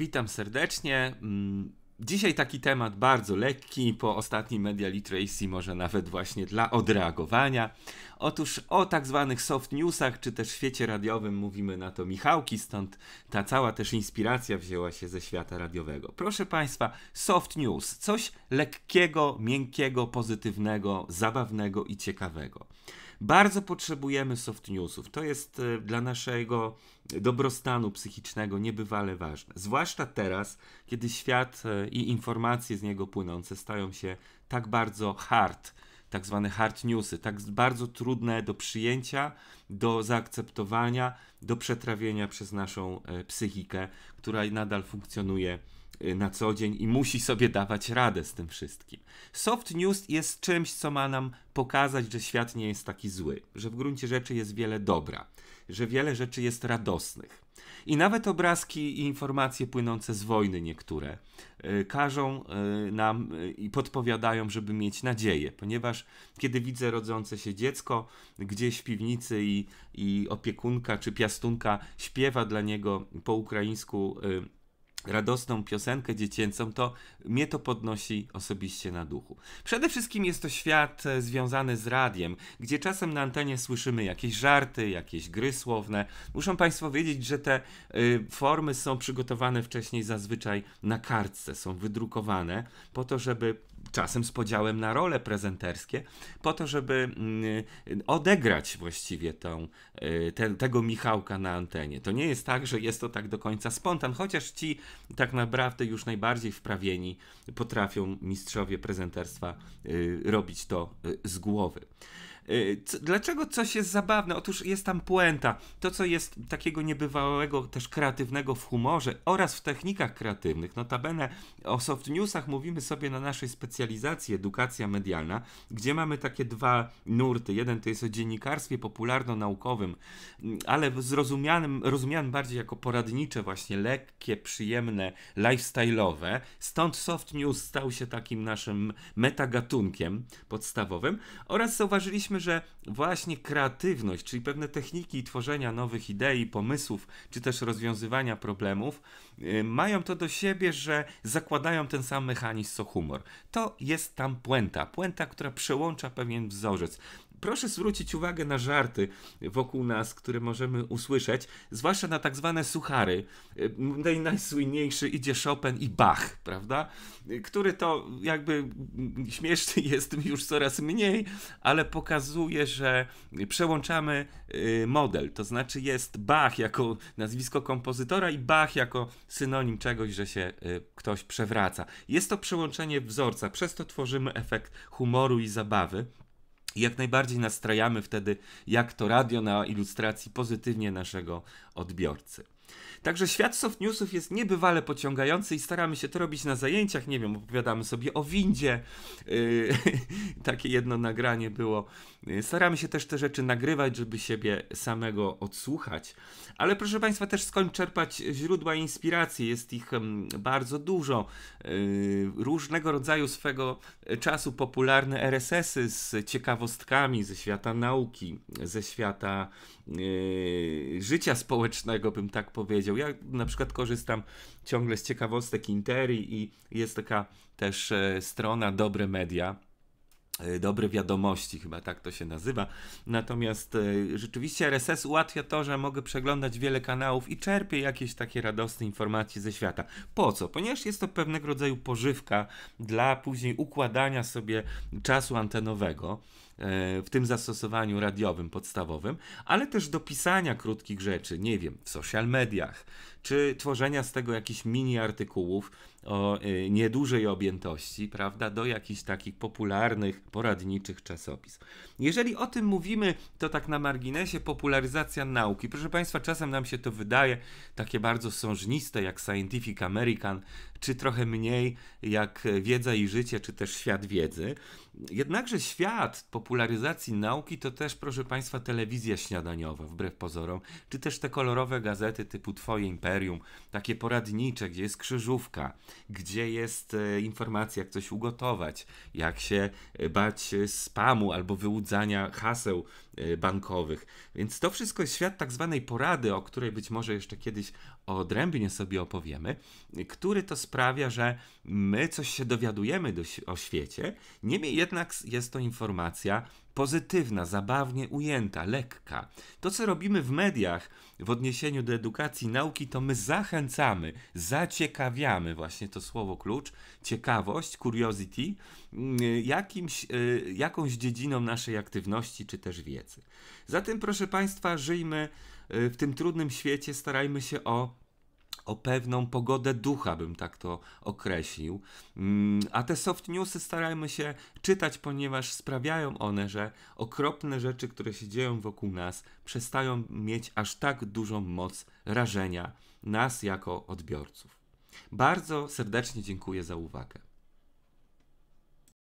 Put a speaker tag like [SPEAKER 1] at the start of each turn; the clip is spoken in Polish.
[SPEAKER 1] Witam serdecznie. Mm, dzisiaj taki temat bardzo lekki, po ostatnim Media Literacy może nawet właśnie dla odreagowania. Otóż o tak zwanych soft newsach, czy też świecie radiowym mówimy na to Michałki, stąd ta cała też inspiracja wzięła się ze świata radiowego. Proszę Państwa, soft news, coś lekkiego, miękkiego, pozytywnego, zabawnego i ciekawego. Bardzo potrzebujemy soft newsów. To jest e, dla naszego dobrostanu psychicznego niebywale ważne. Zwłaszcza teraz, kiedy świat e, i informacje z niego płynące stają się tak bardzo hard, tak zwane hard newsy, tak bardzo trudne do przyjęcia, do zaakceptowania, do przetrawienia przez naszą e, psychikę, która nadal funkcjonuje Y, na co dzień i musi sobie dawać radę z tym wszystkim. Soft news jest czymś, co ma nam pokazać, że świat nie jest taki zły, że w gruncie rzeczy jest wiele dobra, że wiele rzeczy jest radosnych. I nawet obrazki i informacje płynące z wojny niektóre y, każą y, nam i podpowiadają, żeby mieć nadzieję, ponieważ kiedy widzę rodzące się dziecko gdzieś w piwnicy i, i opiekunka czy piastunka śpiewa dla niego po ukraińsku radosną piosenkę dziecięcą, to mnie to podnosi osobiście na duchu. Przede wszystkim jest to świat e, związany z radiem, gdzie czasem na antenie słyszymy jakieś żarty, jakieś gry słowne. Muszą Państwo wiedzieć, że te y, formy są przygotowane wcześniej zazwyczaj na kartce, są wydrukowane po to, żeby czasem z podziałem na role prezenterskie, po to, żeby mm, odegrać właściwie tą, y, te, tego Michałka na antenie. To nie jest tak, że jest to tak do końca spontan, chociaż ci tak naprawdę już najbardziej wprawieni potrafią mistrzowie prezenterstwa y, robić to y, z głowy. Y, dlaczego coś jest zabawne? Otóż jest tam puenta. To, co jest takiego niebywałego, też kreatywnego w humorze oraz w technikach kreatywnych. Notabene o soft newsach mówimy sobie na naszej specjalizacji edukacja medialna, gdzie mamy takie dwa nurty. Jeden to jest o dziennikarstwie popularno-naukowym, mm, ale zrozumianym, rozumianym bardziej jako poradnicze, właśnie lekkie, przyjemne, lifestyle'owe. Stąd soft news stał się takim naszym metagatunkiem podstawowym oraz zauważyliśmy że właśnie kreatywność, czyli pewne techniki tworzenia nowych idei, pomysłów, czy też rozwiązywania problemów, y, mają to do siebie, że zakładają ten sam mechanizm co humor. To jest tam puenta, puenta, która przełącza pewien wzorzec proszę zwrócić uwagę na żarty wokół nas, które możemy usłyszeć, zwłaszcza na tak zwane suchary. Naj, najsłynniejszy idzie Chopin i Bach, prawda? Który to jakby śmieszny jest już coraz mniej, ale pokazuje, że przełączamy y, model, to znaczy jest Bach jako nazwisko kompozytora i Bach jako synonim czegoś, że się y, ktoś przewraca. Jest to przełączenie wzorca, przez to tworzymy efekt humoru i zabawy jak najbardziej nastrajamy wtedy, jak to radio na ilustracji pozytywnie naszego odbiorcy. Także świat soft newsów jest niebywale pociągający i staramy się to robić na zajęciach. Nie wiem, opowiadamy sobie o windzie. Yy, takie jedno nagranie było. Y, staramy się też te rzeczy nagrywać, żeby siebie samego odsłuchać. Ale proszę Państwa, też skąd czerpać źródła inspiracji. Jest ich bardzo dużo. Yy, różnego rodzaju swego czasu popularne RSS-y z ciekawostkami ze świata nauki, ze świata yy, życia społecznego, bym tak powiedział powiedział. Ja na przykład korzystam ciągle z ciekawostek Interi i jest taka też e, strona Dobre Media, e, dobre wiadomości, chyba tak to się nazywa. Natomiast e, rzeczywiście RSS ułatwia to, że mogę przeglądać wiele kanałów i czerpię jakieś takie radosne informacje ze świata. Po co? Ponieważ jest to pewnego rodzaju pożywka dla później układania sobie czasu antenowego w tym zastosowaniu radiowym podstawowym, ale też do pisania krótkich rzeczy, nie wiem, w social mediach, czy tworzenia z tego jakichś mini artykułów o y, niedużej objętości, prawda, do jakichś takich popularnych, poradniczych czasopism. Jeżeli o tym mówimy, to tak na marginesie popularyzacja nauki. Proszę Państwa, czasem nam się to wydaje takie bardzo sążniste, jak Scientific American, czy trochę mniej jak Wiedza i Życie, czy też Świat Wiedzy. Jednakże świat popularyzacji nauki to też, proszę Państwa, telewizja śniadaniowa, wbrew pozorom, czy też te kolorowe gazety typu Twoje Imperium, imperium, takie poradnicze, gdzie jest krzyżówka, gdzie jest e, informacja, jak coś ugotować, jak się e, bać e, spamu albo wyłudzania haseł E, bankowych. Więc to wszystko jest świat tak zwanej porady, o której być może jeszcze kiedyś odrębnie sobie opowiemy, który to sprawia, że my coś się dowiadujemy do, o świecie, niemniej jednak jest to informacja pozytywna, zabawnie ujęta, lekka. To, co robimy w mediach w odniesieniu do edukacji nauki, to my zachęcamy, zaciekawiamy, właśnie to słowo klucz, ciekawość, curiosity, mm, jakimś, y, jakąś dziedziną naszej aktywności czy też wiedzy. Zatem, proszę Państwa, żyjmy y, w tym trudnym świecie, starajmy się o o pewną pogodę ducha, bym tak to określił. Mm, a te soft newsy starajmy się czytać, ponieważ sprawiają one, że okropne rzeczy, które się dzieją wokół nas, przestają mieć aż tak dużą moc rażenia nas jako odbiorców. Bardzo serdecznie dziękuję za uwagę.